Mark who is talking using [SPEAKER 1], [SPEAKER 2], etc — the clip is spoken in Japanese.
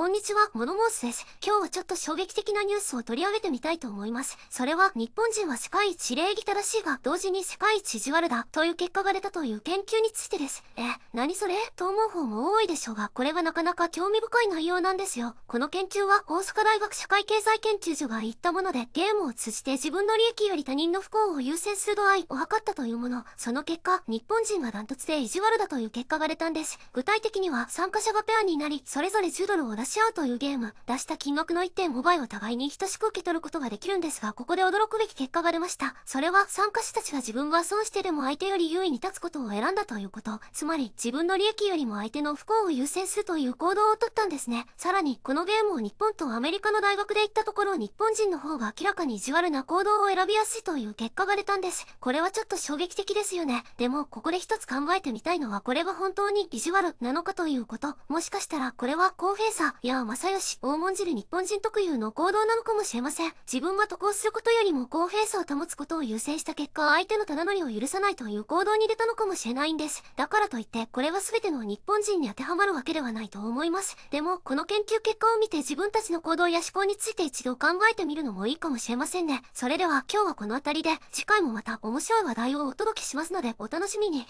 [SPEAKER 1] こんにちは、モノモースです。今日はちょっと衝撃的なニュースを取り上げてみたいと思います。それは、日本人は世界一礼儀正しいが、同時に世界一意地悪だ、という結果が出たという研究についてです。え、何それと思う方も多いでしょうが、これはなかなか興味深い内容なんですよ。この研究は、大阪大学社会経済研究所が言ったもので、ゲームを通じて自分の利益より他人の不幸を優先する度合いを測ったというもの。その結果、日本人がダントツで意地悪だという結果が出たんです。具体的には、参加者がペアになり、それぞれ10ドルを出しシアウトいうゲーム、出した金額の1.5倍を互いに等しく受け取ることができるんですが、ここで驚くべき結果が出ました。それは参加者たちが自分が損してでも相手より優位に立つことを選んだということ。つまり、自分の利益よりも相手の不幸を優先するという行動をとったんですね。さらに、このゲームを日本とアメリカの大学で行ったところ、日本人の方が明らかに意地悪な行動を選びやすいという結果が出たんです。これはちょっと衝撃的ですよね。でも、ここで一つ考えてみたいのは、これが本当に意地悪なのかということ。もしかしたら、これは公平さ、いや、正義、黄字で日本人特有の行動なのかもしれません。自分が渡航することよりも公平さを保つことを優先した結果、相手のただ乗りを許さないという行動に出たのかもしれないんです。だからといって、これは全ての日本人に当てはまるわけではないと思います。でも、この研究結果を見て自分たちの行動や思考について一度考えてみるのもいいかもしれませんね。それでは、今日はこの辺りで、次回もまた面白い話題をお届けしますので、お楽しみに。